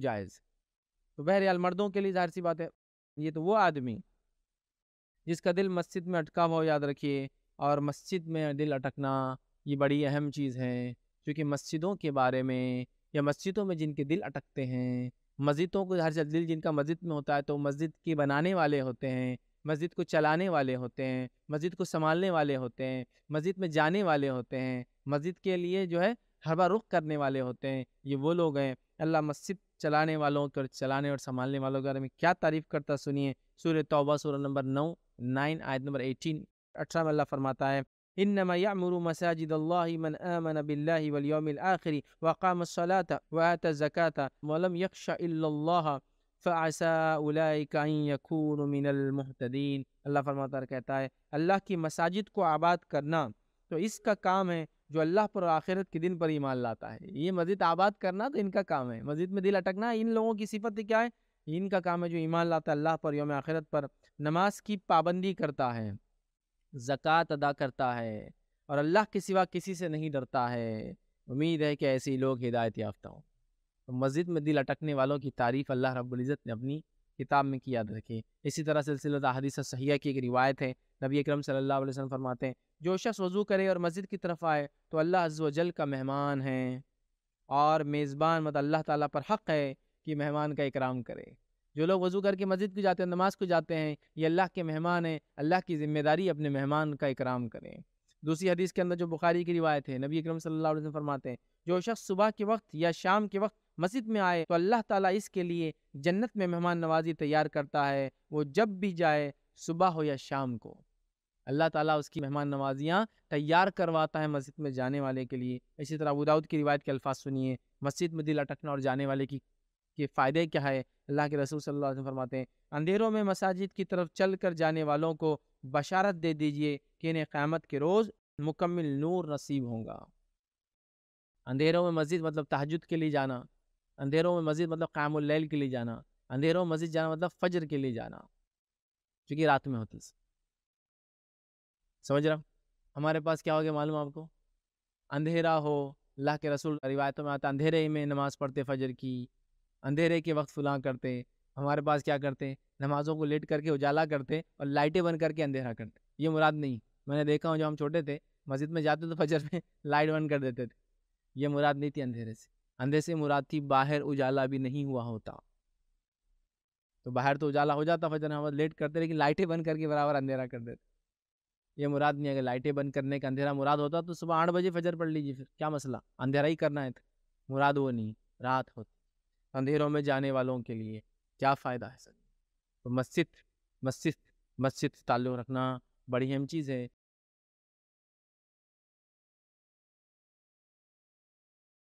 जायज़ तो बहरहाल मर्दों के लिए जाहिर सी बात है ये तो वो आदमी जिसका दिल मस्जिद में अटका हुआ याद रखिए और मस्जिद में दिल अटकना ये बड़ी अहम चीज़ है क्योंकि मस्जिदों के बारे में या मस्जिदों में जिनके दिल अटकते हैं मस्जिदों को हर दिल जिनका मस्जिद में होता है तो मस्जिद के बनाने वाले होते हैं मस्जिद को चलाने वाले होते हैं मस्जिद को संभालने वाले होते हैं मस्जिद में जाने वाले होते हैं मस्जिद के लिए जो है हरबा रुख करने वाले होते हैं ये वो लोग हैं अल्लाह मस्जिद चलाने वालों के और चलाने और संभालने वालों के बारे में क्या तारीफ करता सुनिए सूर्य तोबा सूर्य नंबर नौ नाइन आयत नंबर एटीन अठारह अल्लाह फरमाता है إنما يعمر مساجد الله من آمن بالله واليوم الآخر وقام الصلاة وآتى الزكاة ولم يخش إلا الله फ़ासा فرماتا ہے کہتا ہے اللہ کی مساجد کو آباد کرنا تو اس کا کام ہے जो अल्लाह पर आखिरत के दिन पर ईमान लाता है ये मस्जिद आबाद करना तो इनका काम है मस्जिद में दिल अटकना इन लोगों की सिफत क्या है इनका काम है जो ईमान लाता है अल्लाह पर योम आखिरत पर नमाज की पाबंदी करता है ज़क़़त अदा करता है और अल्लाह के सिवा किसी से नहीं डरता है उम्मीद है कि ऐसे ही लोग हिदायत याफ्ता हों तो मस्जिद में दिल अटकने वालों की तारीफ़ अल्लाह रब्बुल्ज़त ने अपनी किताब में की याद रखी इसी तरह सिलसिला हदीस सहिया की एक रिवायत है नबी अक्रम सल्लल्लाहु फरमाते हैं जो शख्स वज़ू करे और मस्जिद की तरफ आए तो अल्लाह वजल का मेहमान है और मेज़बान मत मतलब अल्लाह ताली पर हक़ है कि मेहमान का इकराम करे जो लोग वज़ू करके मस्जिद को जाते हैं नमाज को जाते हैं ये अल्लाह के मेहमान हैं अल्लाह की ज़िम्मेदारी अपने मेहमान का इकराम करें दूसरी हदीस के अंदर जो बुखारी की रिवायत है नबी अक्रम सल्लल्लाहु फरमाते हैं जो शख्स सुबह के वक्त या शाम के वक्त मस्जिद में आए तो अल्लाह ताला इसके लिए जन्नत में मेहमान नवाजी तैयार करता है वो जब भी जाए सुबह हो या शाम को अल्लाह ताला उसकी मेहमान नवाजियाँ तैयार करवाता है मस्जिद में जाने वाले के लिए इसी तरह अबूदाऊद की रिवायत के अल्फाज सुनिए मस्जिद में दिल अटकना और जाने वाले की के फ़ायदे क्या है अल्लाह के रसूल सल्लल्लाहु अलैहि वसल्लम फरमाते हैं अंधेरों में मसाजिद की तरफ चल कर जाने वालों को बशारत दे दीजिए कि इन्हें क़्यामत के रोज़ मुकम्मल नूर नसीब होगा अंधेरों में मस्जिद मतलब तहजद के लिए जाना अंधेरों में मस्जिद मतलब कामुल के लिए जाना अंधेरों में मस्जिद जाना मतलब फ़जर के लिए जाना चूँकि रात में होती है समझ रहा हमारे पास क्या हो गया मालूम आपको अंधेरा हो अल्लाह के रसूल रिवायतों में आता अंधेरे ही में नमाज़ पढ़ते फजर की अंधेरे के वक्त फुला करते हमारे पास क्या करते नमाज़ों को लेट करके उजाला करते और लाइटें बंद करके अंधेरा करते ये मुराद नहीं मैंने देखा हूँ जब हम छोटे थे मस्जिद में जाते तो फजर में लाइट बंद कर देते थे ये मुराद नहीं थी अंधेरे से अंधेरे से मुराद थी बाहर उजाला भी नहीं हुआ होता तो बाहर तो उजाला हो जाता फजर हम लेट करते लेकिन लाइटें बंद करके बराबर अंधेरा कर देते ये मुराद नहीं अगर लाइटें बंद करने का अंधेरा मुराद होता तो सुबह आठ बजे फजर पढ़ लीजिए फिर क्या मसला अंधेरा ही करना है तो, मुराद वो नहीं रात होती अंधेरों में जाने वालों के लिए क्या फ़ायदा है सर तो मस्जिद मस्जिद मस्जिद ताल्लुक़ रखना बड़ी अहम चीज़ है